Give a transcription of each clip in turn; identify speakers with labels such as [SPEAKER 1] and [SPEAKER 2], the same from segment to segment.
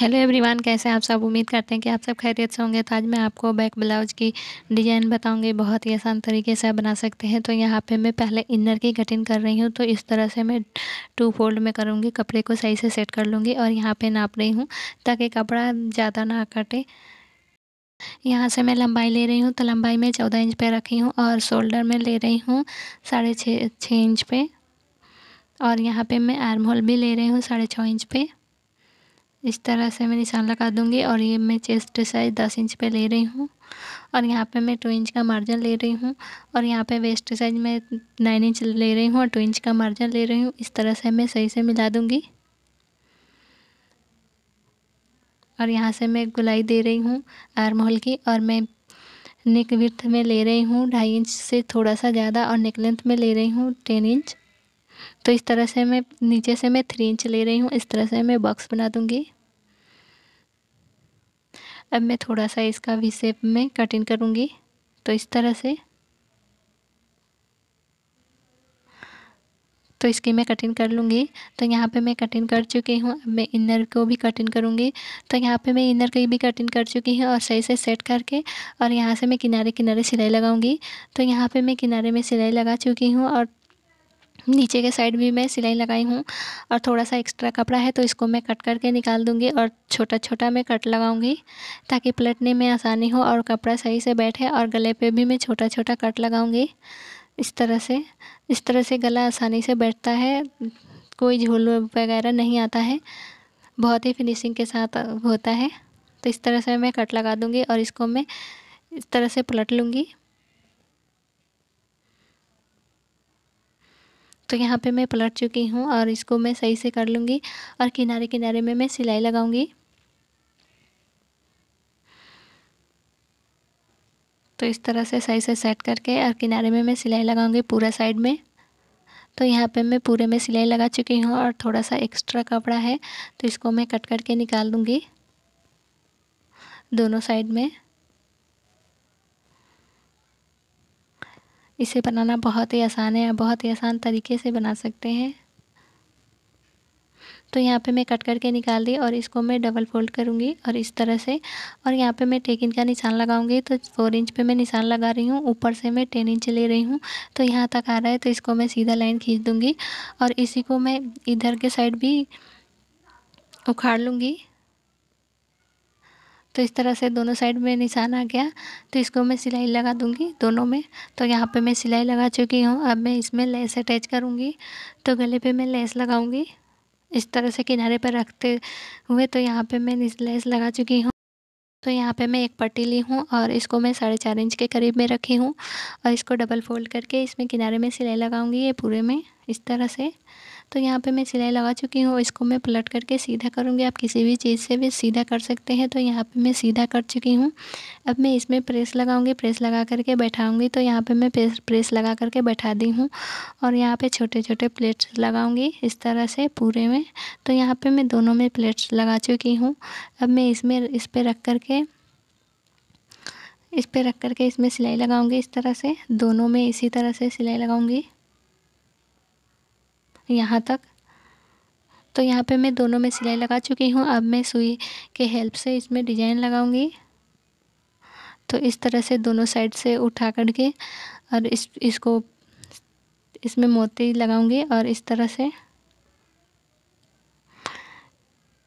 [SPEAKER 1] hello everyone कैसे आप सब उम्मीद करते हैं कि आप सब खैरियत से होंगे तो आज मैं आपको बैक ब्लाउज की डिज़ाइन बताऊंगी बहुत ही आसान तरीके से आप बना सकते हैं तो यहाँ पे मैं पहले इनर की कटिंग कर रही हूँ तो इस तरह से मैं टू फोल्ड में करूँगी कपड़े को सही से सेट कर लूँगी और यहाँ पे नाप रही हूँ ताकि कपड़ा ज़्यादा ना कटे यहाँ से मैं लंबाई ले रही हूँ तो लंबाई में चौदह इंच पर रखी हूँ और शोल्डर में ले रही हूँ साढ़े छः इंच पर और यहाँ पर मैं आर्म होल भी ले रही हूँ साढ़े छः इंच पे इस तरह से मैं निशान लगा दूँगी और ये मैं चेस्ट साइज़ दस इंच पे ले रही हूँ और यहाँ पे मैं टू इंच का मार्जिन ले रही हूँ और यहाँ पे वेस्ट साइज मैं नाइन इंच ले रही हूँ और टू इंच का मार्जिन ले रही हूँ इस तरह से मैं सही से मिला दूँगी और यहाँ से मैं गुलाई दे रही हूँ आर्म होल की और मैं नेक विर्थ में ले रही हूँ ढाई इंच से थोड़ा सा ज़्यादा और नेक लेंथ में ले रही हूँ टेन इंच तो इस तरह से मैं नीचे से मैं थ्री इंच ले रही हूँ इस तरह से मैं बॉक्स बना दूँगी अब मैं थोड़ा सा इसका भी शेप में कटिंग करूँगी तो इस तरह से तो इसकी मैं कटिंग कर लूँगी तो यहाँ पे मैं कटिंग कर चुकी हूँ अब मैं इनर को भी कटिंग करूँगी तो यहाँ पे मैं इनर की भी कटिंग कर चुकी हूँ और सही से सेट करके और यहाँ से मैं किनारे किनारे सिलाई लगाऊँगी तो यहाँ पे मैं किनारे में सिलाई लगा चुकी हूँ और नीचे के साइड भी मैं सिलाई लगाई हूँ और थोड़ा सा एक्स्ट्रा कपड़ा है तो इसको मैं कट करके निकाल दूँगी और छोटा छोटा मैं कट लगाऊँगी ताकि पलटने में आसानी हो और कपड़ा सही से बैठे और गले पे भी मैं छोटा छोटा कट लगाऊँगी इस तरह से इस तरह से गला आसानी से बैठता है कोई झोल वगैरह नहीं आता है बहुत ही फिनिशिंग के साथ होता है तो इस तरह से मैं कट लगा दूँगी और इसको मैं इस तरह से पलट लूँगी तो यहाँ पे मैं पलट चुकी हूँ और इसको मैं सही से कर लूँगी और किनारे किनारे में मैं सिलाई लगाऊँगी तो इस तरह से सही से सेट करके और किनारे में मैं सिलाई लगाऊँगी पूरा साइड में तो यहाँ पे मैं पूरे में सिलाई लगा चुकी हूँ और थोड़ा सा एक्स्ट्रा कपड़ा है तो इसको मैं कट करके निकाल दूँगी दोनों साइड में इसे बनाना बहुत ही आसान है आप बहुत ही आसान तरीके से बना सकते हैं तो यहाँ पे मैं कट करके निकाल दी और इसको मैं डबल फोल्ड करूँगी और इस तरह से और यहाँ पे मैं टेक इंच का निशान लगाऊंगी तो फोर इंच पे मैं निशान लगा रही हूँ ऊपर से मैं टेन इंच ले रही हूँ तो यहाँ तक आ रहा है तो इसको मैं सीधा लाइन खींच दूँगी और इसी को मैं इधर के साइड भी उखाड़ लूँगी तो इस तरह से दोनों साइड में निशान आ गया तो इसको मैं सिलाई लगा दूंगी दोनों में तो यहाँ पे मैं सिलाई लगा चुकी हूँ अब मैं इसमें लेस अटैच करूँगी तो गले पे मैं लेस लगाऊँगी इस तरह से किनारे पर रखते हुए तो यहाँ पे मैं लेस लगा चुकी हूँ तो यहाँ पे मैं एक पट्टी ली हूँ और इसको मैं साढ़े चार इंच के करीब में रखी हूँ और इसको डबल फोल्ड करके इसमें किनारे में सिलाई लगाऊँगी ये पूरे में इस तरह से तो यहाँ पे मैं सिलाई लगा चुकी हूँ इसको मैं पलट करके सीधा करूँगी आप किसी भी चीज़ से भी सीधा कर सकते हैं तो यहाँ पे मैं सीधा कर चुकी हूँ अब मैं इसमें प्रेस लगाऊँगी प्रेस लगा करके बैठाऊँगी तो यहाँ पे मैं प्रेस प्रेस लगा करके बैठा दी हूँ और यहाँ पे छोटे छोटे प्लेट्स लगाऊँगी इस तरह से पूरे में तो यहाँ पर मैं दोनों में प्लेट्स लगा चुकी हूँ अब मैं इसमें इस पर रख करके इस पर रख करके इसमें सिलाई लगाऊँगी इस तरह से दोनों में इसी तरह से सिलाई लगाऊँगी यहाँ तक तो यहाँ पे मैं दोनों में सिलाई लगा चुकी हूँ अब मैं सुई के हेल्प से इसमें डिज़ाइन लगाऊंगी तो इस तरह से दोनों साइड से उठा कर के और इस इसको इसमें मोती लगाऊंगी और इस तरह से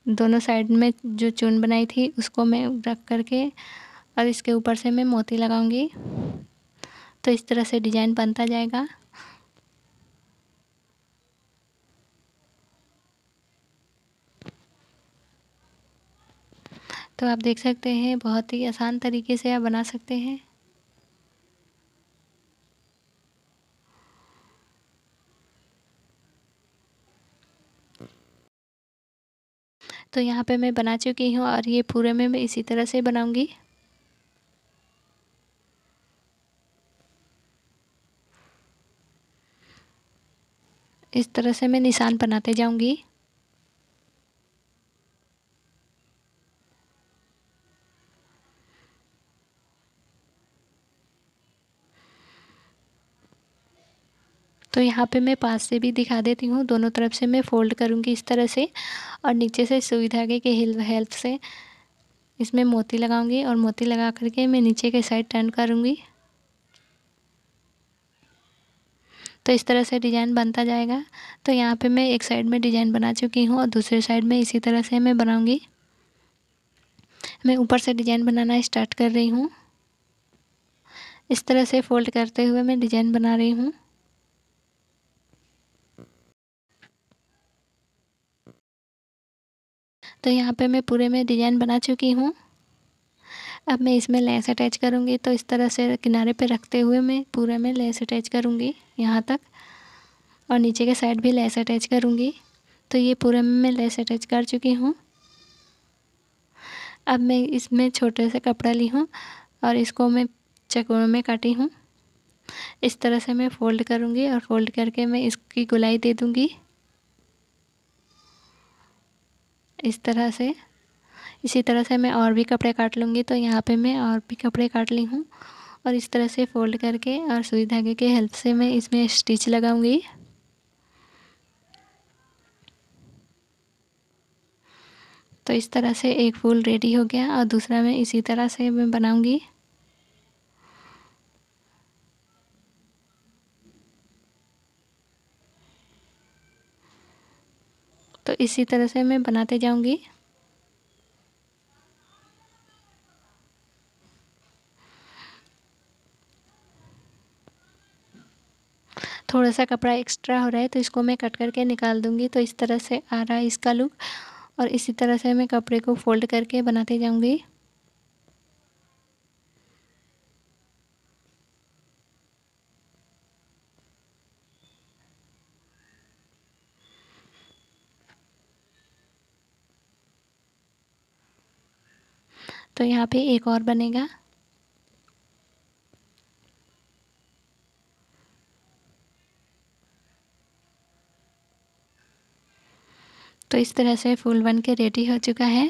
[SPEAKER 1] दोनों साइड में जो चून बनाई थी उसको मैं रख करके और इसके ऊपर से मैं मोती लगाऊंगी तो इस तरह से डिज़ाइन बनता जाएगा तो आप देख सकते हैं बहुत ही आसान तरीके से आप बना सकते हैं तो यहाँ पे मैं बना चुकी हूँ और ये पूरे में मैं इसी तरह से बनाऊँगी इस तरह से मैं निशान बनाते जाऊँगी तो यहाँ पे मैं पास से भी दिखा देती हूँ दोनों तरफ से मैं फ़ोल्ड करूँगी इस तरह से और नीचे से सुई धागे के हेल्प से इसमें मोती लगाऊंगी और मोती लगा करके मैं नीचे के साइड टर्न करूँगी तो इस तरह से डिज़ाइन बनता जाएगा तो यहाँ पे मैं एक साइड में डिज़ाइन बना चुकी हूँ और दूसरे साइड में इसी तरह से मैं बनाऊँगी मैं ऊपर से डिज़ाइन बनाना स्टार्ट कर रही हूँ इस तरह से फ़ोल्ड करते हुए मैं डिज़ाइन बना रही हूँ तो यहाँ पे मैं पूरे में डिज़ाइन बना चुकी हूँ अब मैं इसमें लेस अटैच करूँगी तो इस तरह से किनारे पे रखते हुए मैं पूरे में लेस अटैच करूँगी यहाँ तक और नीचे के साइड भी लेस अटैच करूँगी तो ये पूरे में मैं लेस अटैच कर चुकी हूँ अब मैं इसमें छोटे से कपड़ा ली हूँ और इसको मैं चकोरों में काटी हूँ इस तरह से मैं फ़ोल्ड करूँगी और फ़ोल्ड करके मैं इसकी गुलाई दे दूँगी इस तरह से इसी तरह से मैं और भी कपड़े काट लूँगी तो यहाँ पे मैं और भी कपड़े काट ली हूँ और इस तरह से फोल्ड करके और सुई धागे के हेल्प से मैं इसमें स्टिच लगाऊँगी तो इस तरह से एक फूल रेडी हो गया और दूसरा मैं इसी तरह से मैं बनाऊंगी तो इसी तरह से मैं बनाते जाऊंगी थोड़ा सा कपड़ा एक्स्ट्रा हो रहा है तो इसको मैं कट करके निकाल दूंगी तो इस तरह से आ रहा है इसका लुक और इसी तरह से मैं कपड़े को फोल्ड करके बनाते जाऊंगी तो यहाँ पे एक और बनेगा तो इस तरह से फूल बन के रेडी हो चुका है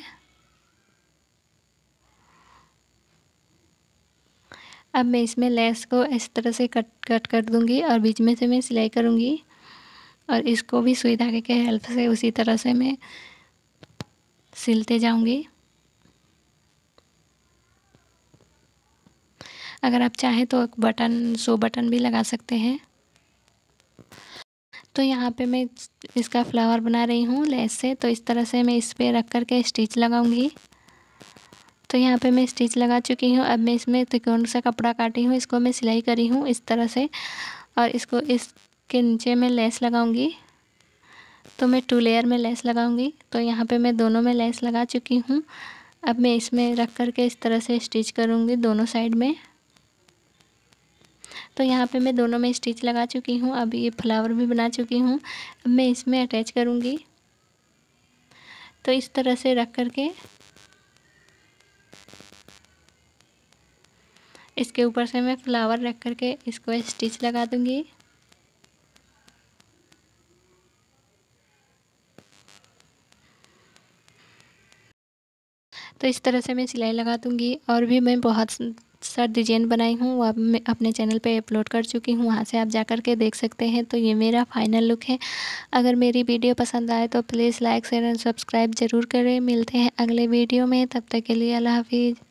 [SPEAKER 1] अब मैं इसमें लेस को इस तरह से कट कट कर दूंगी और बीच में से मैं सिलाई करूंगी और इसको भी सुई धागे के हेल्प से उसी तरह से मैं सिलते जाऊंगी अगर आप चाहें तो एक बटन शो बटन भी लगा सकते हैं तो यहाँ पे मैं इसका फ्लावर बना रही हूँ लेस से तो इस तरह से मैं इस पर रख कर के स्टिच लगाऊंगी तो यहाँ पे मैं स्टिच लगा चुकी हूँ अब मैं इसमें त्रिकोण सा कपड़ा काटी हूँ इसको मैं सिलाई करी हूँ इस तरह से और इसको इसके नीचे मैं लेस लगाऊंगी तो मैं टू लेयर में लेस लगाऊंगी तो यहाँ पर मैं दोनों में लेस लगा चुकी हूँ अब मैं इसमें रख कर के इस तरह से स्टिच करूँगी दोनों साइड में तो यहाँ पे मैं दोनों में स्टिच लगा चुकी हूँ अब ये फ्लावर भी बना चुकी हूँ अब मैं इसमें अटैच करूँगी तो इस तरह से रख करके इसके ऊपर से मैं फ्लावर रख करके इसको स्टिच लगा दूँगी तो इस तरह से मैं सिलाई लगा दूँगी और भी मैं बहुत सर डिजाइन बनाई हूँ वो मैं अपने चैनल पे अपलोड कर चुकी हूँ वहाँ से आप जा कर के देख सकते हैं तो ये मेरा फाइनल लुक है अगर मेरी वीडियो पसंद आए तो please like share and subscribe ज़रूर करें मिलते हैं अगले वीडियो में तब तक के लिए अल्लाह हाफिज़